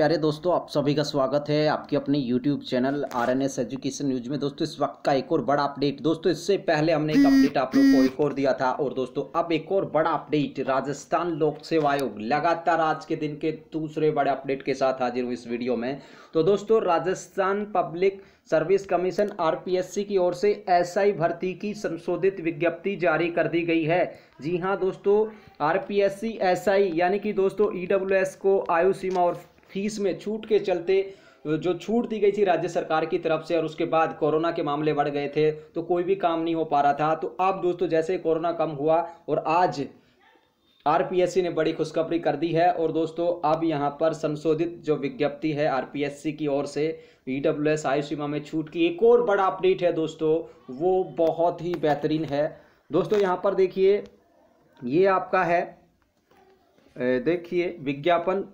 प्यारे दोस्तों आप सभी का स्वागत है आपके अपने YouTube channel R N S education news में दोस्तों इस वक्त का एक और बड़ा अपडेट दोस्तों इससे पहले हमने एक अपडेट आप लोग को एक और दिया था और दोस्तों अब एक और बड़ा अपडेट राजस्थान लोक सेवा आयोग लगातार आज के दिन के दूसरे बड़े अपडेट के साथ हाजिर हुई इस वीडियो में तो दोस्तों राजस्थान पब्लिक सर्विस कमीशन आर की ओर से एसआई भर्ती की संशोधित विज्ञप्ति जारी कर दी गई है जी हाँ दोस्तों आर एस आई यानी कि दोस्तों ई e को आयु सीमा और फीस में छूट के चलते जो छूट दी गई थी राज्य सरकार की तरफ से और उसके बाद कोरोना के मामले बढ़ गए थे तो कोई भी काम नहीं हो पा रहा था तो अब दोस्तों जैसे कोरोना कम हुआ और आज आरपीएससी ने बड़ी खुशखबरी कर दी है और दोस्तों अब यहाँ पर संशोधित जो विज्ञप्ति है आरपीएससी की ओर से ई डब्ल्यू एस आयु सीमा में छूट की एक और बड़ा अपडेट है दोस्तों वो बहुत ही बेहतरीन है दोस्तों यहाँ पर देखिए ये आपका है देखिए विज्ञापन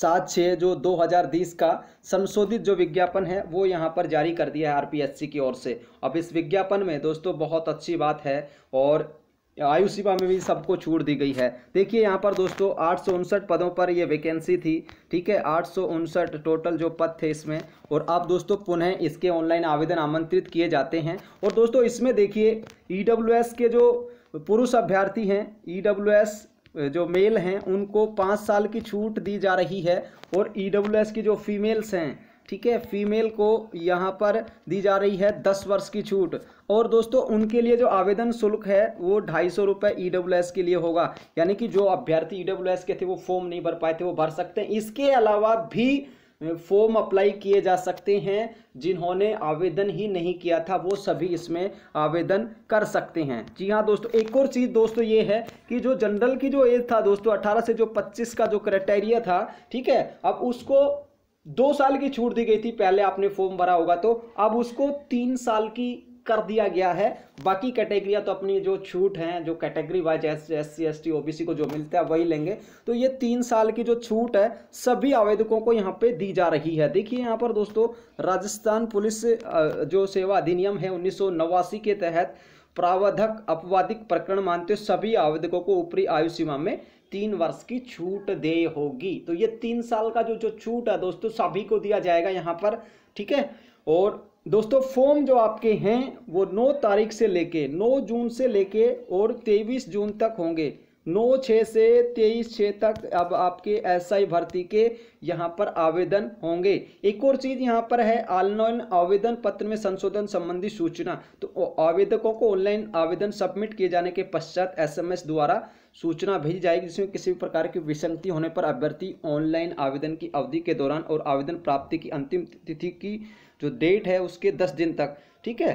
सात छः जो 2020 का संशोधित जो विज्ञापन है वो यहाँ पर जारी कर दिया है आरपीएससी की ओर से अब इस विज्ञापन में दोस्तों बहुत अच्छी बात है और आयु सीमा में भी सबको छूट दी गई है देखिए यहाँ पर दोस्तों आठ पदों पर ये वैकेंसी थी ठीक है आठ टोटल जो पद थे इसमें और आप दोस्तों पुनः इसके ऑनलाइन आवेदन आमंत्रित किए जाते हैं और दोस्तों इसमें देखिए ई के जो पुरुष अभ्यर्थी हैं ई जो मेल हैं उनको पाँच साल की छूट दी जा रही है और ई e की जो फीमेल्स हैं ठीक है फीमेल को यहाँ पर दी जा रही है दस वर्ष की छूट और दोस्तों उनके लिए जो आवेदन शुल्क है वो ढाई सौ रुपये ई e के लिए होगा यानी कि जो अभ्यर्थी ई e के थे वो फॉर्म नहीं भर पाए थे वो भर सकते हैं इसके अलावा भी फॉर्म अप्लाई किए जा सकते हैं जिन्होंने आवेदन ही नहीं किया था वो सभी इसमें आवेदन कर सकते हैं जी हाँ दोस्तों एक और चीज़ दोस्तों ये है कि जो जनरल की जो एज था दोस्तों अठारह से जो पच्चीस का जो क्राइटेरिया था ठीक है अब उसको दो साल की छूट दी गई थी पहले आपने फॉर्म भरा होगा तो अब उसको तीन साल की कर दिया गया है बाकी कैटेगरियाँ तो अपनी जो छूट हैं जो category wise S S C S T O B C को जो मिलता है वही लेंगे तो ये तीन साल की जो छूट है सभी आवेदकों को यहाँ पे दी जा रही है देखिए यहाँ पर दोस्तों राजस्थान पुलिस जो सेवा अधिनियम है उन्नीस के तहत प्रावधक अपवादिक प्रकरण मानते सभी आवेदकों को ऊपरी आयु सीमा में तीन वर्ष की छूट दे होगी तो ये तीन साल का जो जो छूट है दोस्तों सभी को दिया जाएगा यहाँ पर ठीक है और दोस्तों फॉर्म जो आपके हैं वो 9 तारीख से लेके 9 जून से लेके और 23 जून तक होंगे नौ छः से तेईस छः तक अब आपके एसआई भर्ती के यहाँ पर आवेदन होंगे एक और चीज़ यहाँ पर है ऑनलाइन आवेदन पत्र में संशोधन संबंधी सूचना तो आवेदकों को ऑनलाइन आवेदन सबमिट किए जाने के पश्चात एसएमएस द्वारा सूचना भेजी जाएगी जिसमें किसी भी प्रकार की विसंगति होने पर अभ्यर्थी ऑनलाइन आवेदन की अवधि के दौरान और आवेदन प्राप्ति की अंतिम तिथि की जो डेट है उसके दस दिन तक ठीक है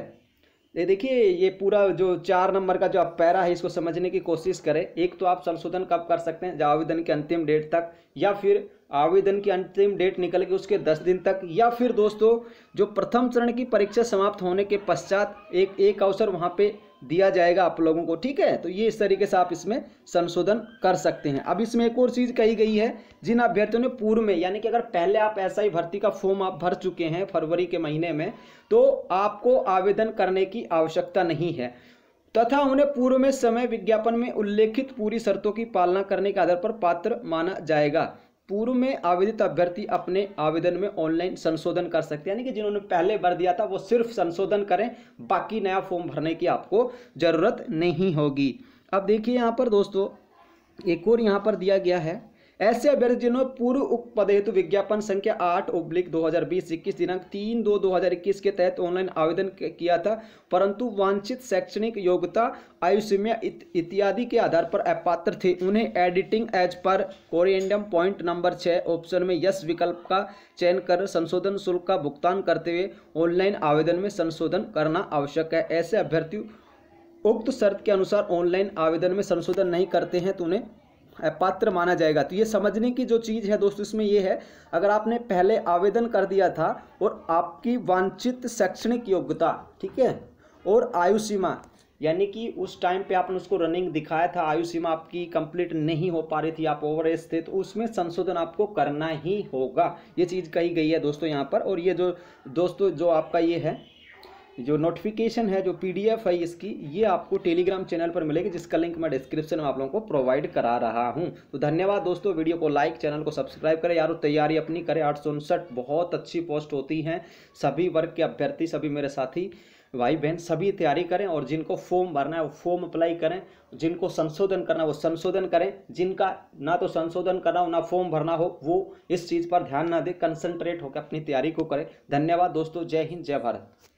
ये देखिए ये पूरा जो चार नंबर का जो आप पैरा है इसको समझने की कोशिश करें एक तो आप संशोधन कब कर सकते हैं आवेदन की अंतिम डेट तक या फिर आवेदन की अंतिम डेट निकल के उसके दस दिन तक या फिर दोस्तों जो प्रथम चरण की परीक्षा समाप्त होने के पश्चात एक एक अवसर वहाँ पे दिया जाएगा आप लोगों को ठीक है तो ये इस तरीके से आप इसमें संशोधन कर सकते हैं अब इसमें एक और चीज़ कही गई है जिन अभ्यर्थियों ने पूर्व में यानी कि अगर पहले आप ऐसा ही भर्ती का फॉर्म आप भर चुके हैं फरवरी के महीने में तो आपको आवेदन करने की आवश्यकता नहीं है तथा उन्हें पूर्व में समय विज्ञापन में उल्लेखित पूरी शर्तों की पालना करने के आधार पर पात्र माना जाएगा पूर्व में आवेदित अभ्यर्थी अपने आवेदन में ऑनलाइन संशोधन कर सकते हैं यानी कि जिन्होंने पहले भर दिया था वो सिर्फ संशोधन करें बाकी नया फॉर्म भरने की आपको ज़रूरत नहीं होगी अब देखिए यहाँ पर दोस्तों एक और यहाँ पर दिया गया है ऐसे अभ्यर्थी जिन्होंने पूर्व उक्त पद हेतु विज्ञापन संख्या आठ उब्लिक दो हज़ार बीस इक्कीस दिनांक तीन दो दो हज़ार इक्कीस के तहत ऑनलाइन आवेदन किया था परंतु वांछित शैक्षणिक योग्यता आयु सीमा इत्यादि के आधार पर अपात्र थे उन्हें एडिटिंग एज पर कोरियंडम पॉइंट नंबर छः ऑप्शन में यश विकल्प का चयन कर संशोधन शुल्क का भुगतान करते हुए ऑनलाइन आवेदन में संशोधन करना आवश्यक है ऐसे अभ्यर्थियों उक्त शर्त के अनुसार ऑनलाइन आवेदन में संशोधन नहीं करते हैं तो उन्हें पात्र माना जाएगा तो ये समझने की जो चीज़ है दोस्तों इसमें ये है अगर आपने पहले आवेदन कर दिया था और आपकी वांछित शैक्षणिक योग्यता ठीक है और आयु सीमा यानी कि उस टाइम पे आपने उसको रनिंग दिखाया था आयु सीमा आपकी कंप्लीट नहीं हो पा रही थी आप ओवर एज थे तो उसमें संशोधन आपको करना ही होगा ये चीज़ कही गई है दोस्तों यहाँ पर और ये जो दोस्तों जो आपका ये है जो नोटिफिकेशन है जो पीडीएफ है इसकी ये आपको टेलीग्राम चैनल पर मिलेगी जिसका लिंक मैं डिस्क्रिप्शन में आप लोगों को प्रोवाइड करा रहा हूँ तो धन्यवाद दोस्तों वीडियो को लाइक चैनल को सब्सक्राइब करें यार तैयारी अपनी करें आठ बहुत अच्छी पोस्ट होती हैं सभी वर्ग के अभ्यर्थी सभी मेरे साथी भाई बहन सभी तैयारी करें और जिनको फॉर्म भरना है वो फॉर्म अप्लाई करें जिनको संशोधन करना है वो संशोधन करें जिनका ना तो संशोधन करना हो ना फॉर्म भरना हो वो इस चीज़ पर ध्यान ना दें कंसंट्रेट होकर अपनी तैयारी को करें धन्यवाद दोस्तों जय हिंद जय भारत